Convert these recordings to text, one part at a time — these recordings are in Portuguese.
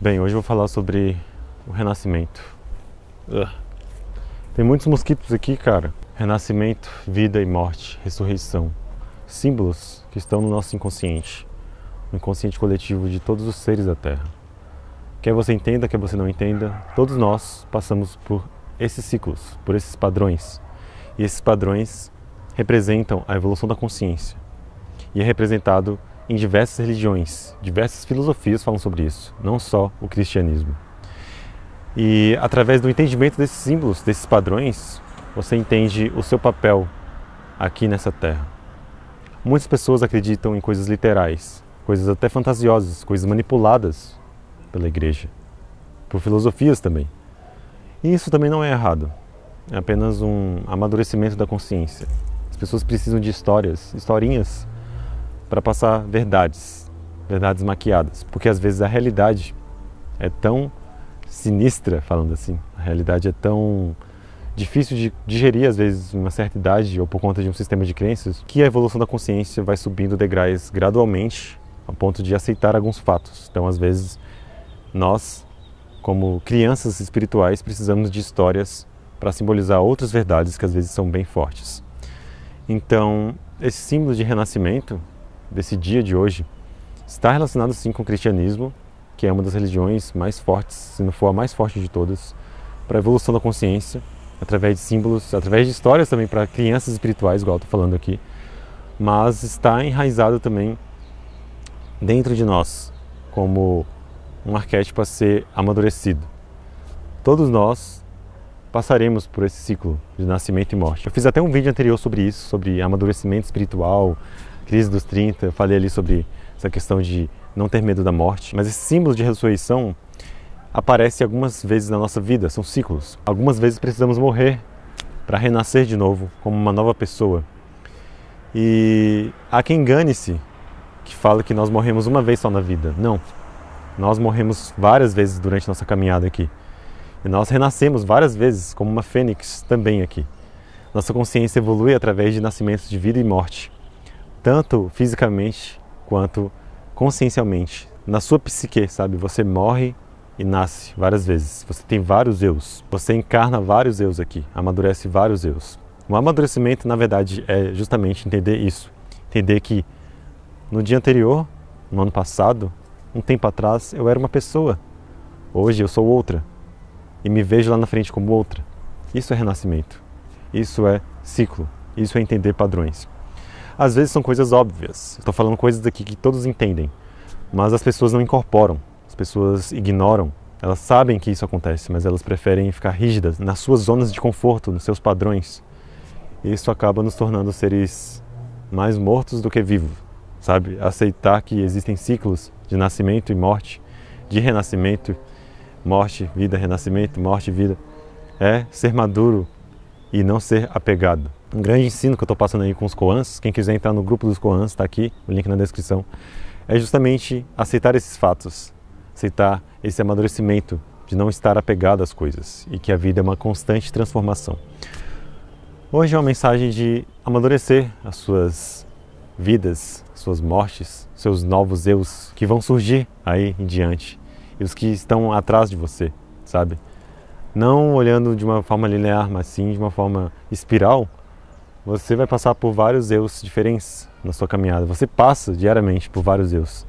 Bem, hoje eu vou falar sobre o renascimento. Ugh. Tem muitos mosquitos aqui, cara. Renascimento, vida e morte, ressurreição. Símbolos que estão no nosso inconsciente, no inconsciente coletivo de todos os seres da Terra. Quer você entenda, quer você não entenda, todos nós passamos por esses ciclos, por esses padrões. E esses padrões representam a evolução da consciência. E é representado em diversas religiões, diversas filosofias falam sobre isso, não só o cristianismo. E através do entendimento desses símbolos, desses padrões, você entende o seu papel aqui nessa terra. Muitas pessoas acreditam em coisas literais, coisas até fantasiosas, coisas manipuladas pela igreja, por filosofias também. E isso também não é errado. É apenas um amadurecimento da consciência. As pessoas precisam de histórias, historinhas para passar verdades, verdades maquiadas, porque às vezes a realidade é tão sinistra, falando assim, a realidade é tão difícil de digerir às vezes uma certa idade ou por conta de um sistema de crenças, que a evolução da consciência vai subindo degraus gradualmente ao ponto de aceitar alguns fatos. Então, às vezes, nós, como crianças espirituais, precisamos de histórias para simbolizar outras verdades que às vezes são bem fortes. Então, esse símbolo de renascimento desse dia de hoje está relacionado sim com o cristianismo, que é uma das religiões mais fortes, se não for a mais forte de todas, para a evolução da consciência, através de símbolos, através de histórias também para crianças espirituais, igual estou falando aqui, mas está enraizado também dentro de nós, como um arquétipo a ser amadurecido. Todos nós passaremos por esse ciclo de nascimento e morte. Eu fiz até um vídeo anterior sobre isso, sobre amadurecimento espiritual, crise dos 30, eu falei ali sobre essa questão de não ter medo da morte, mas esse símbolo de ressurreição aparece algumas vezes na nossa vida, são ciclos. Algumas vezes precisamos morrer para renascer de novo como uma nova pessoa. E há quem engane-se que fala que nós morremos uma vez só na vida. Não. Nós morremos várias vezes durante nossa caminhada aqui. E nós renascemos várias vezes como uma fênix também aqui. Nossa consciência evolui através de nascimentos de vida e morte tanto fisicamente quanto consciencialmente, na sua psique, sabe? Você morre e nasce várias vezes. Você tem vários eus. Você encarna vários eus aqui, amadurece vários eus. O amadurecimento, na verdade, é justamente entender isso. Entender que no dia anterior, no ano passado, um tempo atrás, eu era uma pessoa. Hoje eu sou outra. E me vejo lá na frente como outra. Isso é renascimento. Isso é ciclo. Isso é entender padrões. Às vezes são coisas óbvias. Estou falando coisas aqui que todos entendem, mas as pessoas não incorporam, as pessoas ignoram. Elas sabem que isso acontece, mas elas preferem ficar rígidas nas suas zonas de conforto, nos seus padrões. isso acaba nos tornando seres mais mortos do que vivos, sabe? Aceitar que existem ciclos de nascimento e morte, de renascimento, morte, vida, renascimento, morte, vida. É ser maduro e não ser apegado. Um grande ensino que eu estou passando aí com os coans, quem quiser entrar no grupo dos coans, está aqui, o link na descrição, é justamente aceitar esses fatos, aceitar esse amadurecimento de não estar apegado às coisas e que a vida é uma constante transformação. Hoje é uma mensagem de amadurecer as suas vidas, suas mortes, seus novos eus que vão surgir aí em diante e os que estão atrás de você, sabe? não olhando de uma forma linear, mas sim de uma forma espiral, você vai passar por vários eus diferentes na sua caminhada. Você passa diariamente por vários eus.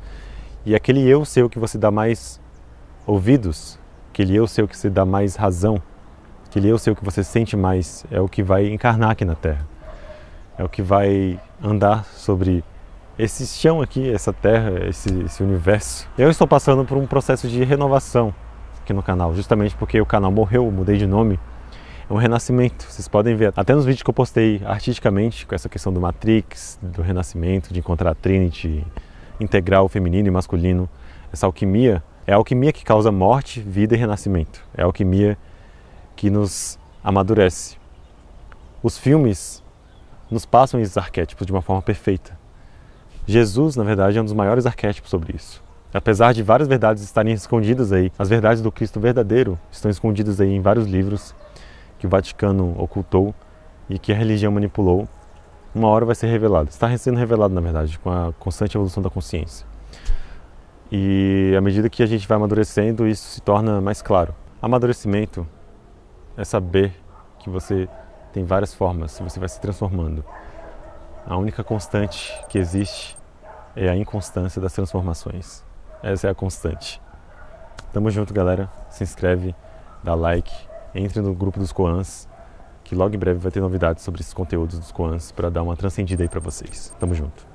E aquele eu seu que você dá mais ouvidos, aquele eu seu que você dá mais razão, aquele eu seu que você sente mais, é o que vai encarnar aqui na Terra. É o que vai andar sobre esse chão aqui, essa Terra, esse, esse universo. Eu estou passando por um processo de renovação aqui no canal, justamente porque o canal morreu, mudei de nome. É um renascimento, vocês podem ver. Até nos vídeos que eu postei artisticamente, com essa questão do Matrix, do renascimento, de encontrar a Trinity, integral feminino e masculino, essa alquimia, é a alquimia que causa morte, vida e renascimento. É a alquimia que nos amadurece. Os filmes nos passam esses arquétipos de uma forma perfeita. Jesus, na verdade, é um dos maiores arquétipos sobre isso. Apesar de várias verdades estarem escondidas aí, as verdades do Cristo verdadeiro estão escondidas aí em vários livros que o Vaticano ocultou e que a religião manipulou. Uma hora vai ser revelado. Está sendo revelado, na verdade, com a constante evolução da consciência. E à medida que a gente vai amadurecendo, isso se torna mais claro. Amadurecimento é saber que você tem várias formas, você vai se transformando. A única constante que existe é a inconstância das transformações. Essa é a constante. Tamo junto, galera. Se inscreve, dá like, entre no grupo dos Coans, que logo em breve vai ter novidades sobre esses conteúdos dos Coans para dar uma transcendida aí para vocês. Tamo junto.